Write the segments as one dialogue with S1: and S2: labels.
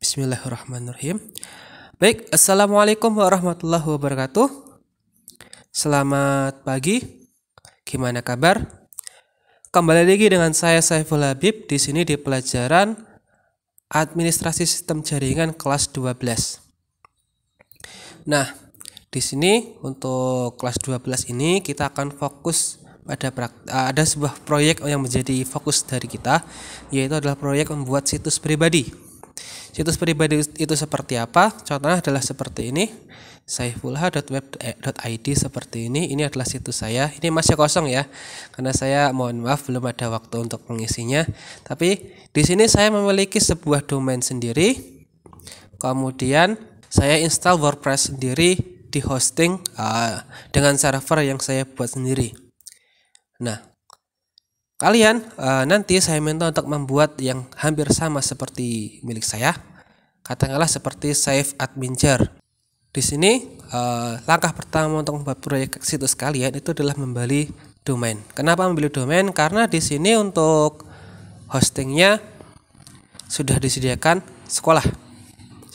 S1: Bismillahirrahmanirrahim. Baik, Assalamualaikum warahmatullahi wabarakatuh. Selamat pagi. Gimana kabar? Kembali lagi dengan saya Saiful Habib di sini di pelajaran Administrasi Sistem Jaringan kelas 12. Nah, di sini untuk kelas 12 ini kita akan fokus ada eh, ada sebuah proyek yang menjadi fokus dari kita yaitu adalah proyek membuat situs pribadi. Situs pribadi itu seperti apa? Contohnya adalah seperti ini. saifulha.web.id eh, seperti ini. Ini adalah situs saya. Ini masih kosong ya. Karena saya mohon maaf belum ada waktu untuk mengisinya. Tapi di sini saya memiliki sebuah domain sendiri. Kemudian saya install WordPress sendiri di hosting uh, dengan server yang saya buat sendiri. Nah, kalian uh, nanti saya minta untuk membuat yang hampir sama seperti milik saya. Katakanlah seperti save admin jar. Di sini uh, langkah pertama untuk membuat proyek situs kalian itu adalah membeli domain. Kenapa membeli domain? Karena di sini untuk hostingnya sudah disediakan sekolah.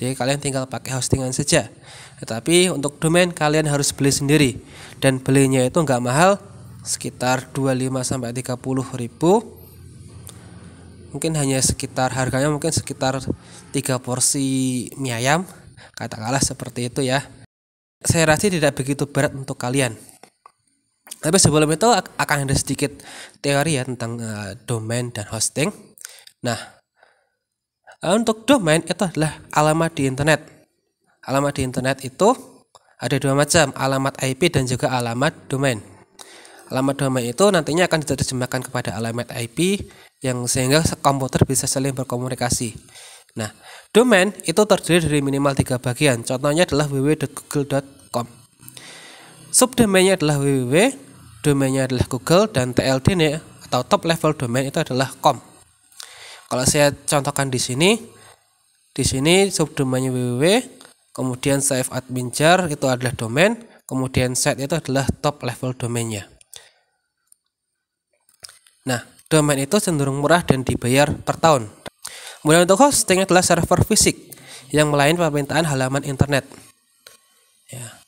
S1: Jadi kalian tinggal pakai hostingan saja. Tetapi untuk domain kalian harus beli sendiri dan belinya itu nggak mahal, sekitar 25 sampai 30 ribu mungkin hanya sekitar harganya mungkin sekitar tiga porsi mie ayam katakanlah seperti itu ya saya rasa tidak begitu berat untuk kalian tapi sebelum itu akan ada sedikit teori ya tentang uh, domain dan hosting nah eh, untuk domain itu adalah alamat di internet alamat di internet itu ada dua macam alamat IP dan juga alamat domain Alamat domain itu nantinya akan diterjemahkan kepada alamat IP yang sehingga komputer bisa saling berkomunikasi. Nah, domain itu terdiri dari minimal tiga bagian. Contohnya adalah www.google.com. Subdomainnya adalah www, domainnya adalah Google dan tld atau top level domain itu adalah com. Kalau saya contohkan di sini, di sini subdomainnya www, kemudian save admin itu adalah domain, kemudian set itu adalah top level domainnya. Nah, domain itu cenderung murah dan dibayar per tahun. Kemudian untuk hosting adalah server fisik yang melayani permintaan halaman internet. Ya.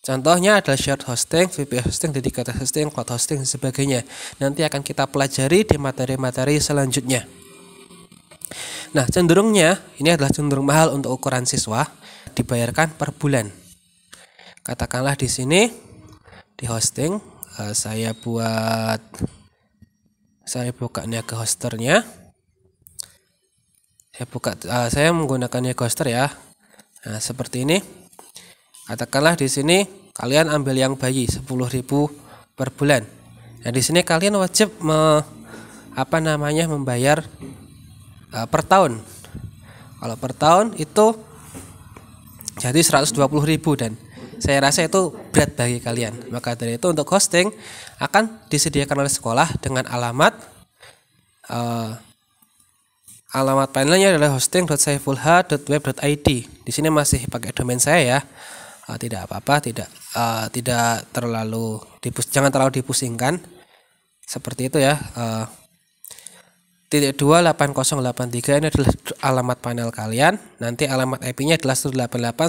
S1: Contohnya adalah shared hosting, VPS hosting, dedicated hosting, cloud hosting, dan sebagainya. Nanti akan kita pelajari di materi-materi selanjutnya. Nah, cenderungnya ini adalah cenderung mahal untuk ukuran siswa, dibayarkan per bulan. Katakanlah di sini di hosting eh, saya buat saya bukanya ke hosternya saya buka uh, saya menggunakan hoster ya nah, seperti ini katakanlah di sini kalian ambil yang bayi 10.000 per bulan nah di sini kalian wajib me, apa namanya membayar uh, per tahun kalau per tahun itu jadi 120.000 dan saya rasa itu berat bagi kalian. Maka dari itu untuk hosting akan disediakan oleh sekolah dengan alamat uh, alamat panelnya adalah hosting.saifulha.web.id. Di sini masih pakai domain saya ya. Uh, tidak apa-apa, tidak uh, tidak terlalu dipus jangan terlalu dipusingkan. Seperti itu ya. Uh, Titik 28083 ini adalah alamat panel kalian. Nanti alamat IP-nya adalah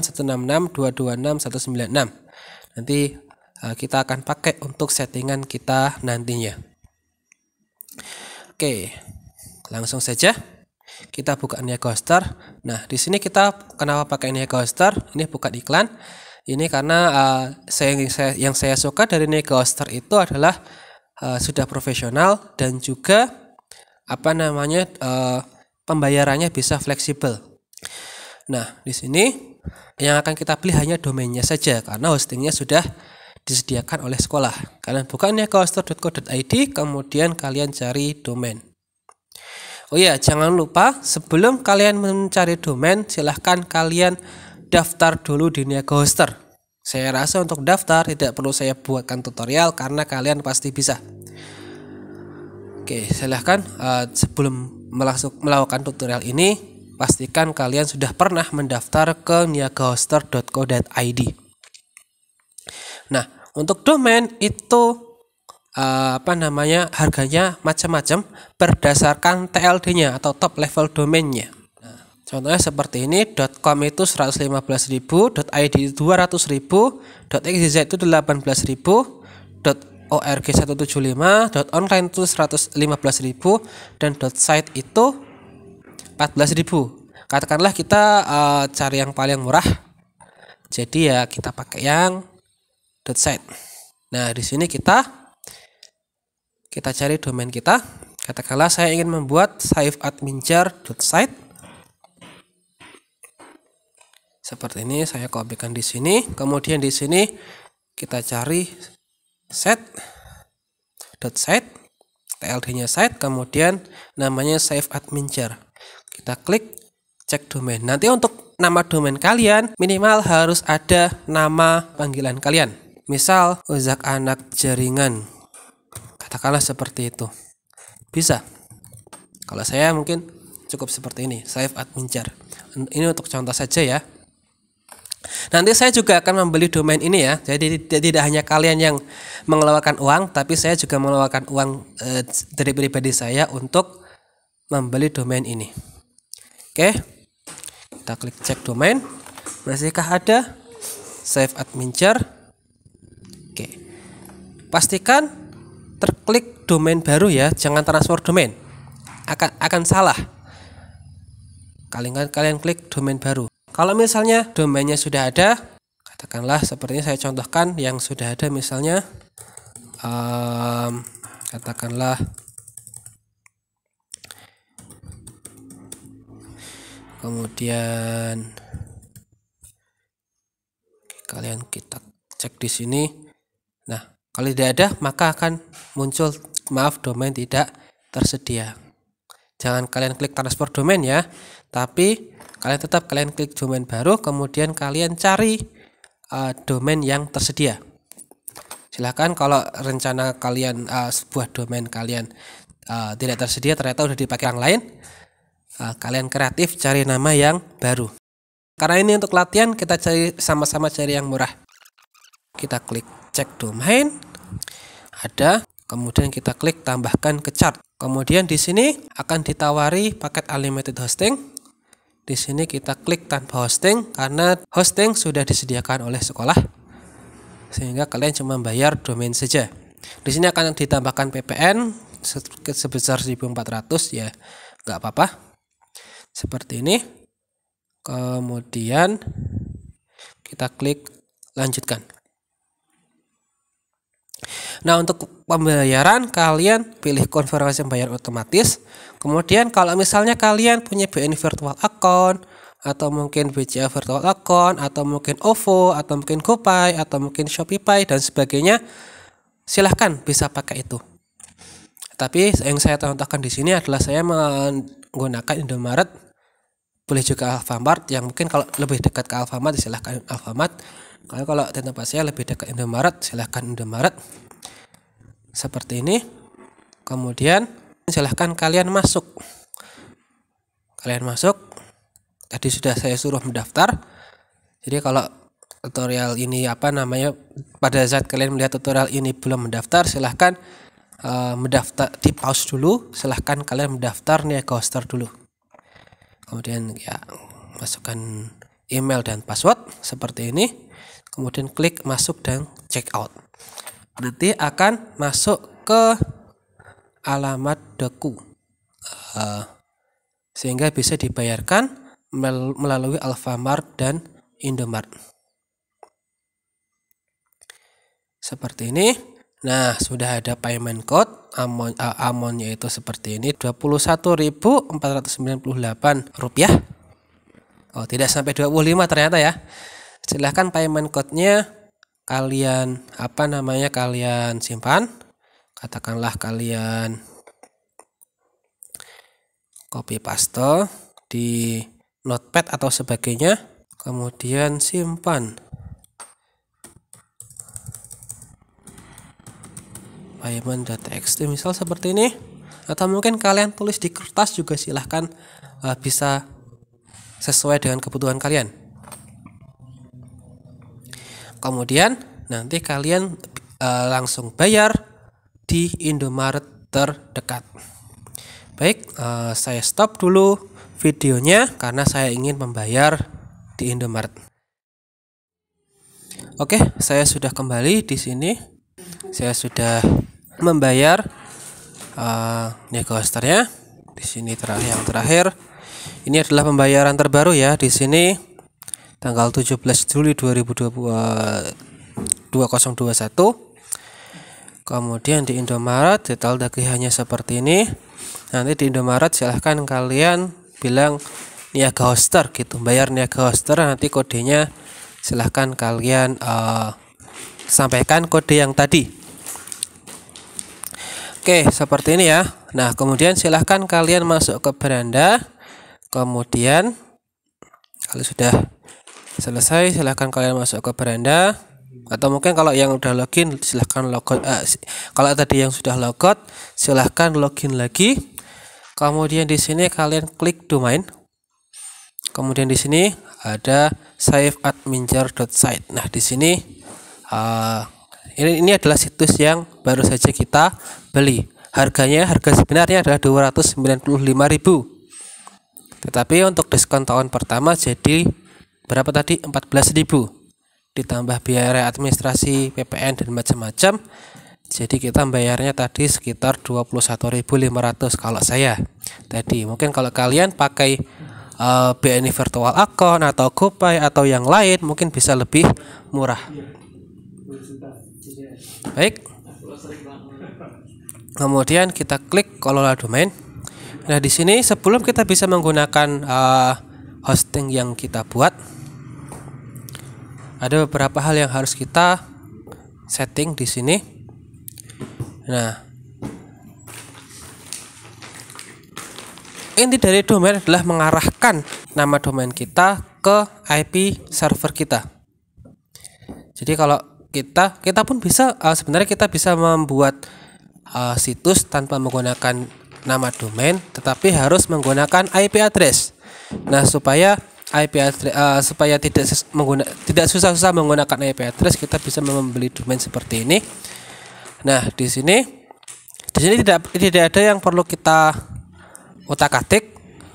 S1: 188.166.226.196. Nanti eh, kita akan pakai untuk settingan kita nantinya. Oke, langsung saja kita buka Niagoster. Nah, di sini kita kenapa pakai Niagoster? Ini buka iklan. Ini karena uh, saya, saya yang saya suka dari Niagoster itu adalah uh, sudah profesional dan juga apa namanya uh, pembayarannya bisa fleksibel. Nah, di sini yang akan kita pilih hanya domainnya saja karena hostingnya sudah disediakan oleh sekolah. Kalian bukannya ke hoster.co.id kemudian kalian cari domain. Oh ya, jangan lupa sebelum kalian mencari domain silahkan kalian daftar dulu di Niaga Hoster. Saya rasa untuk daftar tidak perlu saya buatkan tutorial karena kalian pasti bisa. Oke, silahkan uh, sebelum melakukan tutorial ini, pastikan kalian sudah pernah mendaftar ke niagahoster.co.id. Nah, untuk domain itu uh, apa namanya harganya macam-macam berdasarkan TLD-nya atau top level domainnya. Nah, contohnya seperti ini .com itu 115.000, .id itu 200.000, .xyz itu 18.000, org175, dot online itu 115.000 dan dot site itu 14.000. Katakanlah kita uh, cari yang paling murah. Jadi ya kita pakai yang dot site. Nah, di sini kita kita cari domain kita. Katakanlah saya ingin membuat dot site seperti ini saya copykan di sini kemudian di sini kita cari set dot site tld-nya site kemudian namanya save admin jar kita klik cek domain nanti untuk nama domain kalian minimal harus ada nama panggilan kalian misal uzak anak jaringan katakanlah seperti itu bisa kalau saya mungkin cukup seperti ini save admin jar ini untuk contoh saja ya Nanti saya juga akan membeli domain ini ya. Jadi tidak hanya kalian yang mengeluarkan uang, tapi saya juga mengeluarkan uang e, dari pribadi saya untuk membeli domain ini. Oke. Kita klik cek domain. Masihkah ada? Save admin Oke. Pastikan terklik domain baru ya, jangan transfer domain. Akan akan salah. Kalian kalian klik domain baru. Kalau misalnya domainnya sudah ada, katakanlah sepertinya saya contohkan yang sudah ada misalnya um, katakanlah kemudian kalian kita cek di sini nah kalau tidak ada maka akan muncul maaf domain tidak tersedia jangan kalian klik transfer domain ya tapi kalian tetap kalian klik domain baru kemudian kalian cari uh, domain yang tersedia silahkan kalau rencana kalian uh, sebuah domain kalian uh, tidak tersedia ternyata sudah dipakai yang lain uh, kalian kreatif cari nama yang baru karena ini untuk latihan kita cari sama-sama cari yang murah kita klik cek domain ada kemudian kita klik tambahkan ke chart kemudian di sini akan ditawari paket unlimited hosting di sini kita klik tanpa hosting karena hosting sudah disediakan oleh sekolah sehingga kalian cuma bayar domain saja. Di sini akan ditambahkan PPN sebesar 1400 ya. nggak apa-apa. Seperti ini. Kemudian kita klik lanjutkan. Nah, untuk pembayaran kalian pilih konfirmasi pembayaran otomatis kemudian kalau misalnya kalian punya BNI virtual account atau mungkin BCA virtual account atau mungkin OVO atau mungkin GoPay atau mungkin ShopeePay dan sebagainya silahkan bisa pakai itu tapi yang saya contohkan di sini adalah saya menggunakan Indomaret boleh juga Alfamart yang mungkin kalau lebih dekat ke Alfamart silahkan Alfamart kalau kalau di tempat saya lebih dekat Indomaret silahkan Indomaret seperti ini. Kemudian silahkan kalian masuk. Kalian masuk. Tadi sudah saya suruh mendaftar. Jadi kalau tutorial ini apa namanya pada saat kalian melihat tutorial ini belum mendaftar silahkan uh, mendaftar di pause dulu silahkan kalian mendaftar nih ke hoster dulu kemudian ya masukkan email dan password seperti ini kemudian klik masuk dan check out nanti akan masuk ke alamat deku uh, sehingga bisa dibayarkan melalui Alfamart dan Indomart seperti ini nah sudah ada payment code amon uh, eh, yaitu seperti ini 21.498 rupiah Oh tidak sampai 25 ternyata ya silahkan payment code-nya kalian apa namanya kalian simpan katakanlah kalian copy paste di notepad atau sebagainya kemudian simpan payment.txt misal seperti ini atau mungkin kalian tulis di kertas juga silahkan eh, bisa sesuai dengan kebutuhan kalian Kemudian nanti kalian e, langsung bayar di Indomaret terdekat. Baik, e, saya stop dulu videonya karena saya ingin membayar di Indomaret. Oke, saya sudah kembali di sini. Saya sudah membayar uh, eh, negosternya. Di sini terakhir yang terakhir. Ini adalah pembayaran terbaru ya di sini tanggal 17 Juli 2021 eh, kemudian di Indomaret detail tagihannya seperti ini nanti di Indomaret silahkan kalian bilang niaga hoster gitu bayar niaga hoster nanti kodenya silahkan kalian uh, sampaikan kode yang tadi oke seperti ini ya nah kemudian silahkan kalian masuk ke beranda kemudian kalau sudah selesai silahkan kalian masuk ke beranda atau mungkin kalau yang udah login silahkan logout eh, kalau tadi yang sudah logout silahkan login lagi kemudian di sini kalian klik domain kemudian di sini ada saveadminjar.site nah di sini uh, ini ini adalah situs yang baru saja kita beli harganya harga sebenarnya adalah 295.000 tetapi untuk diskon tahun pertama jadi berapa tadi 14.000 ditambah biaya administrasi PPN dan macam-macam jadi kita bayarnya tadi sekitar 21.500 kalau saya tadi mungkin kalau kalian pakai uh, eh, BNI virtual account atau GoPay atau yang lain mungkin bisa lebih murah baik kemudian kita klik kelola domain nah di sini sebelum kita bisa menggunakan uh, hosting yang kita buat ada beberapa hal yang harus kita setting di sini. Nah, inti dari domain adalah mengarahkan nama domain kita ke IP server kita. Jadi kalau kita kita pun bisa uh, sebenarnya kita bisa membuat uh, situs tanpa menggunakan nama domain tetapi harus menggunakan IP address. Nah, supaya IP address uh, eh, supaya tidak menggunakan tidak susah-susah menggunakan IP address kita bisa membeli domain seperti ini. Nah, di sini di sini tidak tidak ada yang perlu kita utak-atik.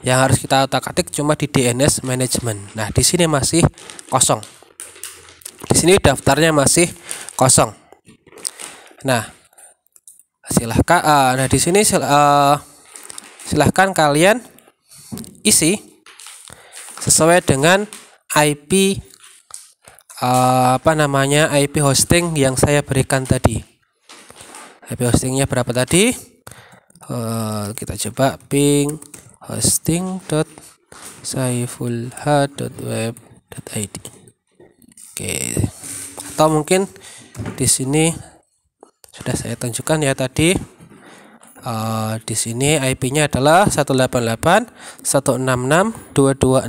S1: Yang harus kita utak-atik cuma di DNS management. Nah, di sini masih kosong. Di sini daftarnya masih kosong. Nah, silahkan uh, nah di sini uh, silahkan kalian isi sesuai dengan IP uh, eh, apa namanya IP hosting yang saya berikan tadi IP hostingnya berapa tadi uh, kita coba ping hosting dot saifulha.web.id oke atau mungkin di sini sudah saya tunjukkan ya tadi uh, di sini IP-nya adalah 188 166 226 196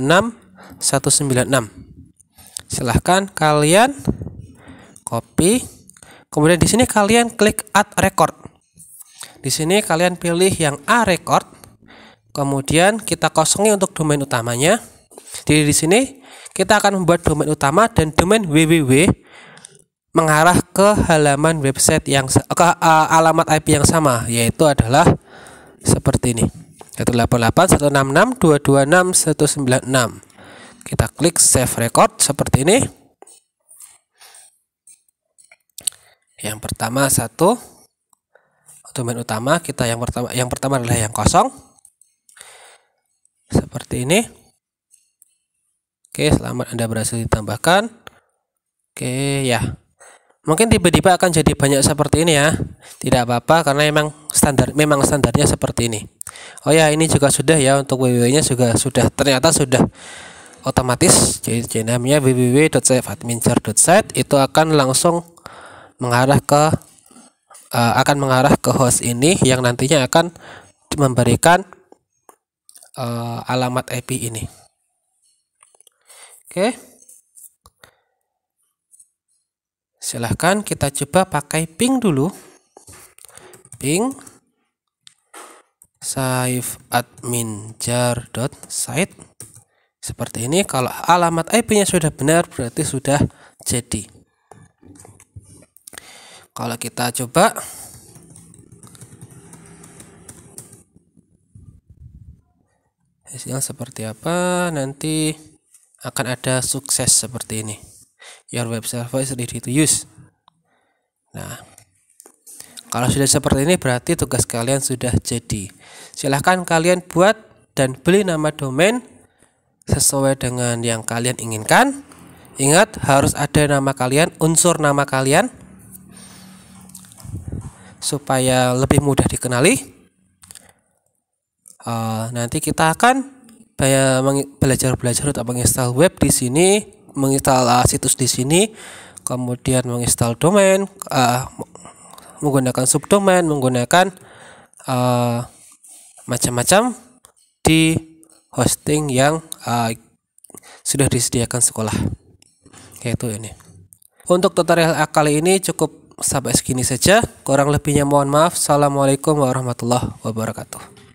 S1: silahkan kalian copy kemudian di sini kalian klik add record di sini kalian pilih yang A record kemudian kita kosongi untuk domain utamanya jadi di sini kita akan membuat domain utama dan domain www mengarah ke halaman website yang ke uh, alamat IP yang sama yaitu adalah seperti ini 188.166.226.196 kita klik save record seperti ini yang pertama satu domain utama kita yang pertama yang pertama adalah yang kosong seperti ini Oke selamat Anda berhasil ditambahkan Oke ya mungkin tiba-tiba akan jadi banyak seperti ini ya tidak apa-apa karena memang standar memang standarnya seperti ini oh ya ini juga sudah ya untuk www nya juga sudah ternyata sudah otomatis jadi namanya www.saveadmincer.site itu akan langsung mengarah ke uh, akan mengarah ke host ini yang nantinya akan memberikan uh, alamat IP ini oke okay. silahkan kita coba pakai ping dulu ping save admin jar site seperti ini kalau alamat IP nya sudah benar berarti sudah jadi kalau kita coba hasilnya seperti apa nanti akan ada sukses seperti ini your web server is ready to use nah kalau sudah seperti ini berarti tugas kalian sudah jadi silahkan kalian buat dan beli nama domain sesuai dengan yang kalian inginkan ingat harus ada nama kalian unsur nama kalian supaya lebih mudah dikenali uh, nanti kita akan belajar belajar untuk menginstal web di sini menginstal uh, situs di sini, kemudian menginstal domain, uh, menggunakan subdomain, menggunakan uh, macam-macam di hosting yang uh, sudah disediakan sekolah. Yaitu ini. Untuk tutorial kali ini cukup sampai segini saja. Kurang lebihnya mohon maaf. Assalamualaikum warahmatullahi wabarakatuh.